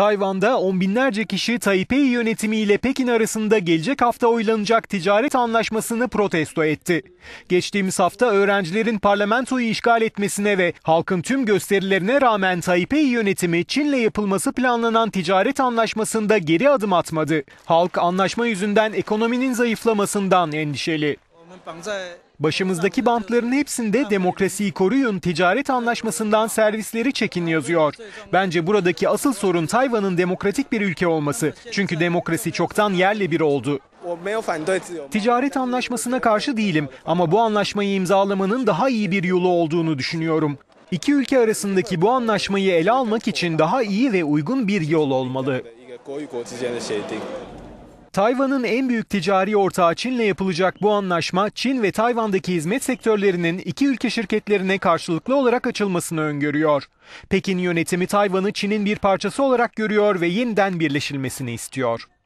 Tayvan'da on binlerce kişi Taipei yönetimiyle Pekin arasında gelecek hafta oylanacak ticaret anlaşmasını protesto etti. Geçtiğimiz hafta öğrencilerin parlamentoyu işgal etmesine ve halkın tüm gösterilerine rağmen Taipei yönetimi Çin'le yapılması planlanan ticaret anlaşmasında geri adım atmadı. Halk anlaşma yüzünden ekonominin zayıflamasından endişeli. Başımızdaki bantların hepsinde demokrasiyi koruyun, ticaret anlaşmasından servisleri çekin yazıyor. Bence buradaki asıl sorun Tayvan'ın demokratik bir ülke olması. Çünkü demokrasi çoktan yerle bir oldu. Ticaret anlaşmasına karşı değilim ama bu anlaşmayı imzalamanın daha iyi bir yolu olduğunu düşünüyorum. İki ülke arasındaki bu anlaşmayı ele almak için daha iyi ve uygun bir yol olmalı. Tayvan'ın en büyük ticari ortağı Çin'le yapılacak bu anlaşma Çin ve Tayvan'daki hizmet sektörlerinin iki ülke şirketlerine karşılıklı olarak açılmasını öngörüyor. Pekin yönetimi Tayvan'ı Çin'in bir parçası olarak görüyor ve yeniden birleşilmesini istiyor.